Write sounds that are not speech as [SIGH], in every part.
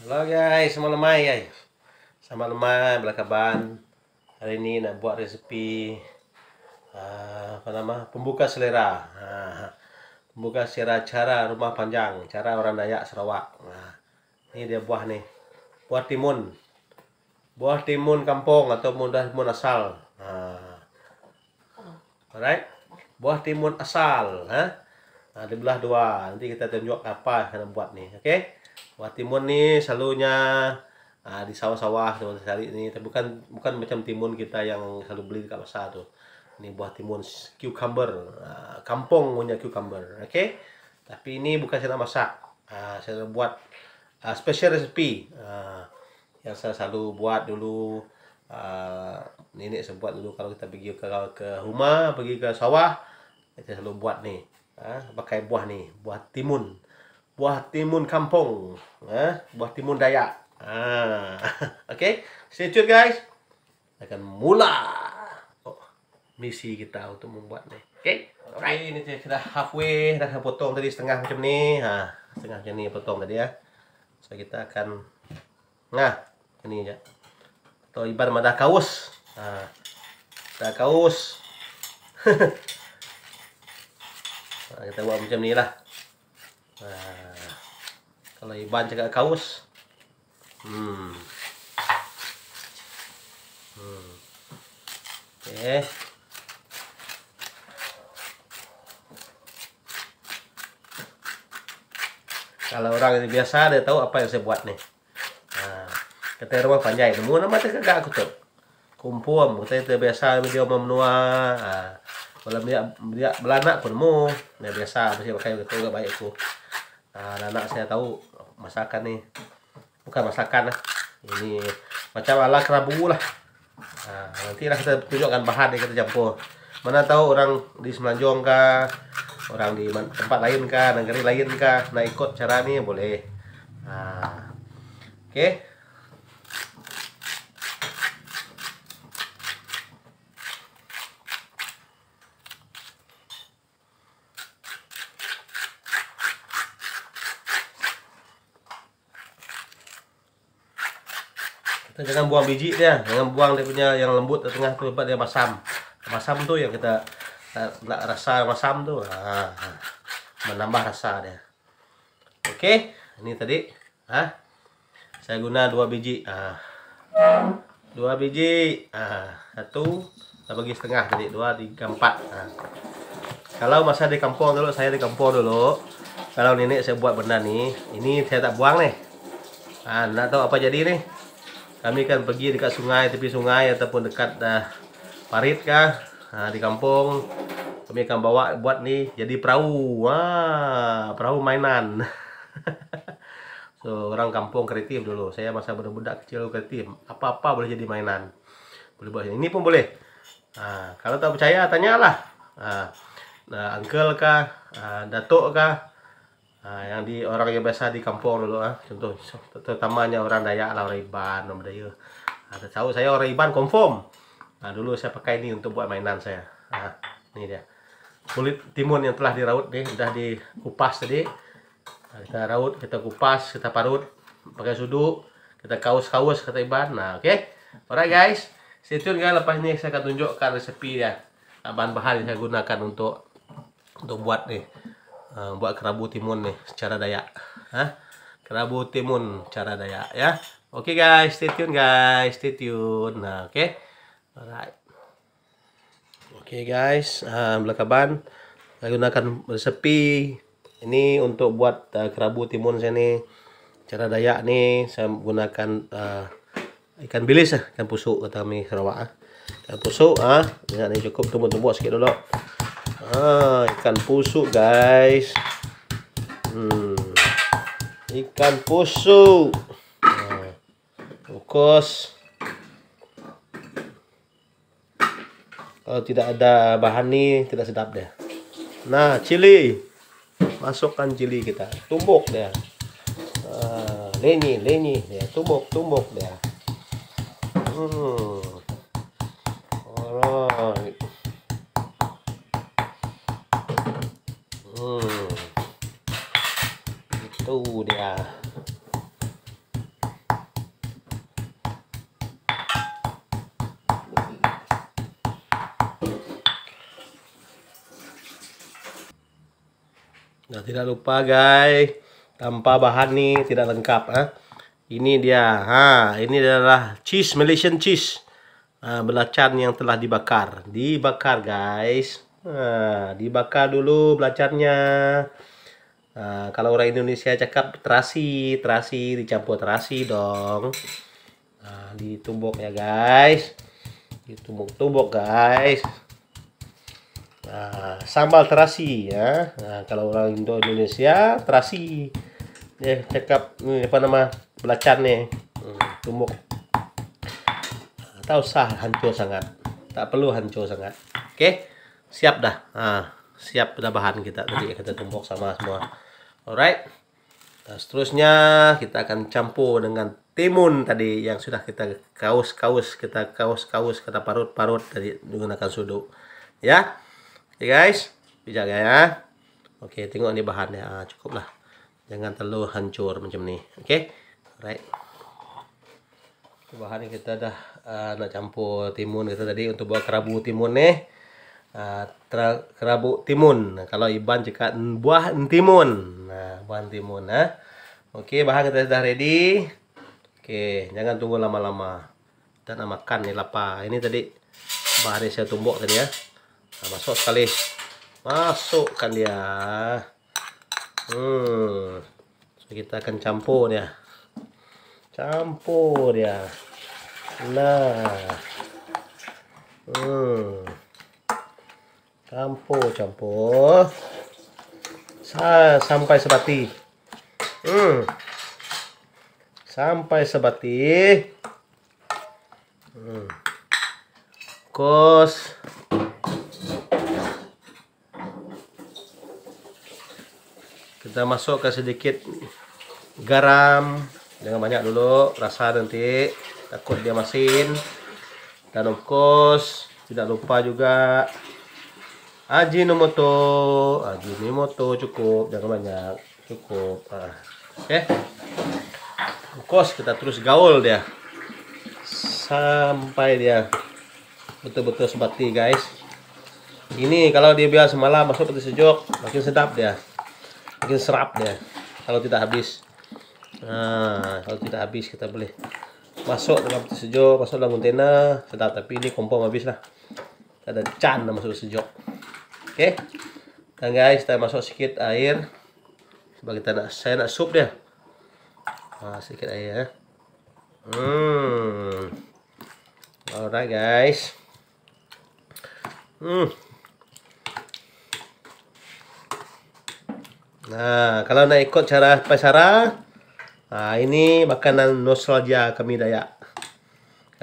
Hello guys, semua lemai guys. Sama lemai belakaban. Hari ini nak buat resepi uh, apa nama? Pembuka selera. Uh, pembuka selera cara rumah panjang, cara orang Dayak Sarawak. uh, ini dia buah nih. Buah timun. Buah timun kampung atau mudah timun asal. Uh, alright. Buah timun asal, ha? Uh, Nah, dibelah dua. Nanti kita tunjuk apa yang kita buat nih, okey? timun nih selalunya nah, di sawah-sawah teman cari ini tapi bukan bukan macam timun kita yang selalu beli di pasar tuh ini buah timun cucumber uh, kampung punya cucumber oke okay? tapi ini bukan saya masak uh, saya buat uh, special recipe uh, yang saya selalu buat dulu uh, nenek saya buat dulu kalau kita pergi ke ke rumah pergi ke sawah saya selalu buat nih uh, pakai buah nih buah timun buah timun kampung, eh, buah timun Dayak. Ah, [LAUGHS] oke, stay tuned guys. Akan mula oh, misi kita untuk membuat ni Oke, okay? alright. ini sudah halfway, dah potong tadi setengah macam ni. Ha, setengah macam ni potong tadi ya. So kita akan nah ini je Atau ibar madah kaus. Ha, madah kaus. [LAUGHS] kita buat macam ni lah. Eh, kalau iban cakap kaus hmm hmm oke kalau orang yang biasa dia tahu apa yang saya buat nih nah, kata rumah panjang, semua nama tak kagak aku tuh kumpuam kata itu biasa dia memenua nah, kalau dia dia belanak pun mu dia biasa masih pakai betul juga baik aku nah, anak-anak saya tahu masakan nih bukan masakan lah ini macam ala kerabu lah nah, nanti lah kita tunjukkan bahan yang kita campur mana tahu orang di Semenanjung kah orang di tempat lain kah negeri lain kah nak ikut cara ini boleh nah oke okay. jangan buang biji ya, jangan buang dia punya yang lembut di tengah tuh dia masam masam tuh yang kita eh, nggak rasa masam tuh nah, menambah rasa dia oke ini tadi ah saya guna dua biji ah dua biji ah satu saya bagi setengah tadi dua tiga empat nah. kalau masa di kampung dulu saya di kampung dulu kalau nenek saya buat benda nih ini saya tak buang nih ah nggak tahu apa jadi nih kami kan pergi dekat sungai tepi sungai ataupun dekat uh, parit kah uh, di kampung kami akan bawa buat ni jadi perahu wah perahu mainan [LAUGHS] so orang kampung kreatif dulu saya masa budak-budak kecil kreatif apa-apa boleh jadi mainan boleh buat ini pun boleh uh, kalau tak percaya tanyalah ah, nah, uh, uncle kah uh, datuk kah Nah, yang di orang yang biasa di kampung dulu ah, contoh terutamanya orang Dayak lah, orang Iban, orang Dayu. Ah, ada nah, saya orang Iban confirm. Nah, dulu saya pakai ini untuk buat mainan saya. Nah, ini dia. Kulit timun yang telah diraut nih, sudah dikupas tadi. Nah, kita raut, kita kupas, kita parut pakai sudu, kita kaus-kaus kata Iban. Nah, oke. Okay? Alright guys, stay tune Lepas ini saya akan tunjukkan resepi ya bahan-bahan yang saya gunakan untuk untuk buat nih Eh, buat kerabu timun nih secara daya, Hah? Kerabu timun cara daya ya. Oke okay, guys, stay tune guys, stay tune. Nah, oke. Okay? Alright. Oke okay, guys, uh, eh, belakaban gunakan resepi ini untuk buat uh, kerabu timun saya nih. Cara daya nih saya gunakan uh, ikan bilis ikan pusuk kata kami Sarawak Ikan pusuk ah, ini cukup tumbuh-tumbuh sikit dulu ah, ikan pusuk guys hmm. ikan pusuk nah, kalau tidak ada bahan nih tidak sedap deh nah cili masukkan cili kita tumbuk deh ah, lenyi lenyi ya tumbuk tumbuk deh hmm. Nah, tidak lupa guys, tanpa bahan nih tidak lengkap. ha. Ah. Ini dia. Ha, ah, ini adalah cheese Malaysian cheese. Ha, ah, belacan yang telah dibakar. Dibakar, guys. Ha, dibakar dulu belacannya. Ha, kalau orang Indonesia cakap terasi, terasi dicampur terasi dong. Ha, ditumbuk ya, guys. Ditumbuk-tumbuk, guys. Nah, sambal terasi ya. Nah, kalau orang Indo Indonesia terasi ya cekap eh, apa nama belacannya hmm, tumbuk ah, Tak sah hancur sangat tak perlu hancur sangat oke siap dah nah, siap dah bahan kita tadi kita tumbuk sama semua alright nah, seterusnya kita akan campur dengan timun tadi yang sudah kita kaus-kaus kita kaus-kaus kita parut-parut dari menggunakan sudu ya Okay ya, guys bijak ya oke tengok ini bahannya ah, cukup lah jangan terlalu hancur macam ni oke right bahan yang kita dah uh, nak campur timun kita tadi untuk buat kerabu timun ni uh, kerabu timun nah, kalau iban cakap buah timun nah buah timun nah oke bahan kita dah ready oke jangan tunggu lama-lama kita nak makan ni lapar ini tadi bahan yang saya tumbuk tadi ya nah, masuk sekali masukkan dia hmm so, kita akan campur ya campur ya nah hmm campur campur Sa sampai sebati hmm sampai sebati hmm kos kita masukkan sedikit garam jangan banyak dulu rasa nanti takut dia masin dan of course tidak lupa juga ajinomoto ajinomoto cukup jangan banyak cukup ah. oke okay. of course kita terus gaul dia sampai dia betul-betul sebati guys ini kalau dia biasa malam masuk peti sejuk makin sedap dia makin serap dia kalau tidak habis nah kalau tidak habis kita boleh masuk dalam sejuk masuk dalam kontainer sedap tapi ini kompom habis lah ada can nama masuk sejuk oke okay. dan guys kita masuk sedikit air sebab kita nak saya nak sup dia nah, sedikit air ya hmm alright guys hmm Nah, kalau nak ikut cara pasara, nah ini makanan nostalgia kami Dayak.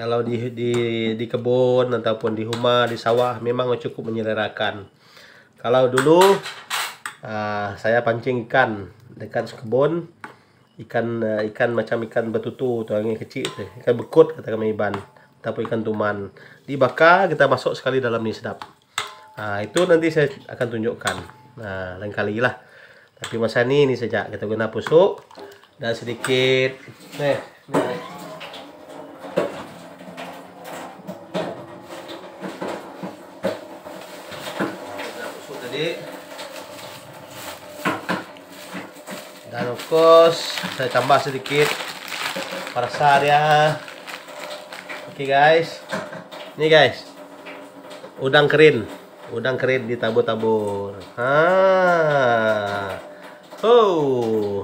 Kalau di di di kebun ataupun di rumah, di sawah memang cukup menyelerakan. Kalau dulu uh, saya pancing ikan dekat kebun, ikan uh, ikan macam ikan betutu yang kecil tu, ikan bekut kata kami Iban ataupun ikan tuman. Dibakar kita masuk sekali dalam ni sedap. Uh, itu nanti saya akan tunjukkan. Nah, lain kali lah tapi masa ini saja kita guna pusuk dan sedikit nih, dan of course saya tambah sedikit parsa ya oke okay, guys ini guys udang kering udang kering ditabur-tabur ah Oh,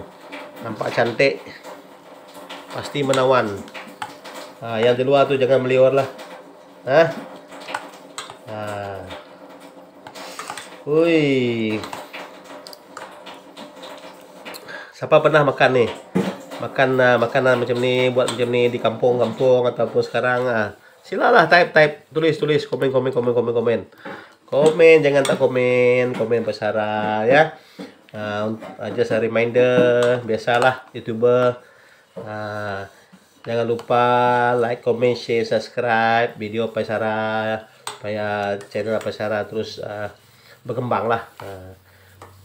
nampak cantik. Pasti menawan. Nah, yang di luar tu jangan meliwar lah. Hah? Nah. ui. Siapa pernah makan nih? Makan uh, makanan macam ni buat macam ni di kampung-kampung ataupun sekarang Uh. Silalah type type tulis tulis komen komen komen komen komen. Komen jangan tak komen, komen pesara ya uh, aja saya reminder biasalah youtuber uh, jangan lupa like comment share subscribe video cara, supaya channel cara terus uh, berkembang lah uh,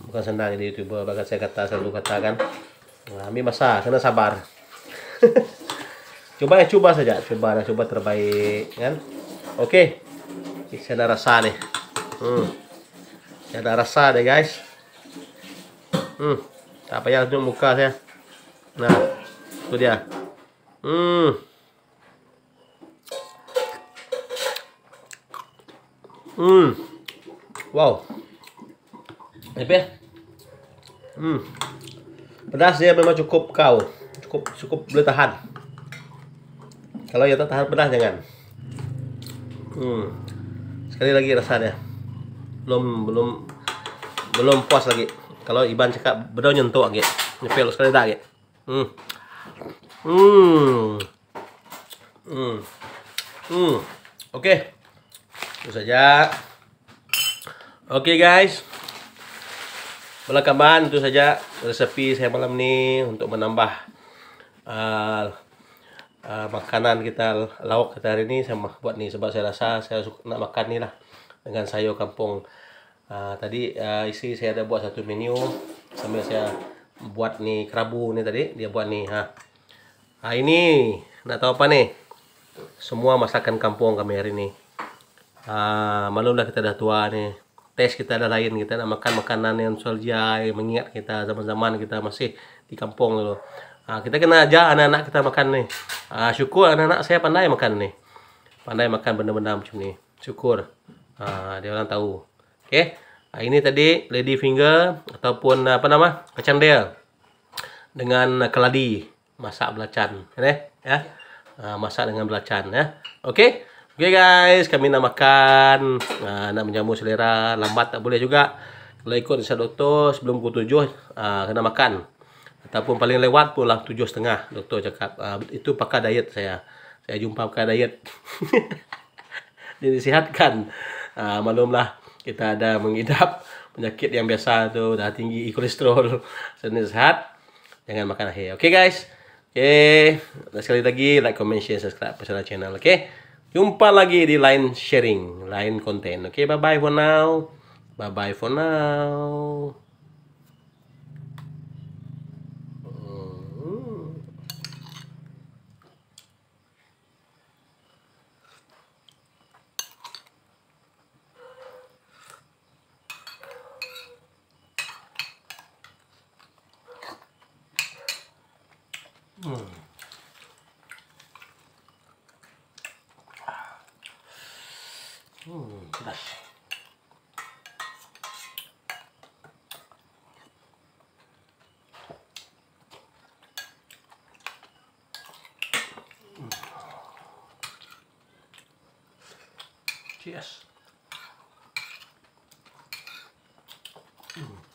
bukan senang jadi youtuber bahkan saya kata selalu katakan kami masa kena sabar [LAUGHS] coba ya coba saja coba coba terbaik kan oke okay. saya ada rasa nih hmm. saya ada rasa deh guys Hmm. apa payah tunjuk muka saya. Nah, itu dia. Hmm. Hmm. Wow. Apa Hmm. Pedas dia memang cukup kau. Cukup cukup boleh tahan. Kalau ya tahan pedas jangan. Hmm. Sekali lagi rasanya. Belum belum belum puas lagi kalau Iban cakap berdoa nyentuh agak nyepel sekali tak agak hmm hmm hmm hmm oke okay. itu saja oke okay, guys belakaman itu saja resepi saya malam ini untuk menambah uh, uh, makanan kita lauk kita hari ini saya buat nih sebab saya rasa saya suka nak makan nih lah dengan sayur kampung uh, tadi uh, isi saya ada buat satu menu sambil saya buat nih kerabu nih tadi dia buat nih ha ah. ah ini nak tahu apa nih semua masakan kampung kami hari ini ah malulah kita dah tua nih tes kita dah lain kita nak makan makanan yang nostalgia mengingat kita zaman-zaman kita masih di kampung dulu ah kita kena ajar anak-anak kita makan nih ah syukur anak-anak saya pandai makan nih pandai makan benda-benda macam ni syukur ah dia orang tahu Okay, Nah, ini tadi lady finger ataupun ah, apa nama? kecandel dengan keladi masak belacan, kan, eh? ya. Ya. Ah, masak dengan belacan ya. Okey. okay guys, kami nak makan. Nah, nak menjamu selera, lambat tak boleh juga. Kalau ikut resep doktor sebelum pukul tujuh ah, kena makan. Ataupun paling lewat pula setengah doktor cakap. Uh, itu pakai diet saya. Saya jumpa pakai diet. [LAUGHS] Jadi sihatkan. Uh, malumlah. kita ada mengidap penyakit yang biasa tuh udah tinggi kolesterol seni sehat jangan makan akhir oke okay, guys oke okay. sekali lagi like comment share subscribe peserta channel oke okay? jumpa lagi di lain sharing lain konten oke okay, bye bye for now bye bye for now Cheers. Mm.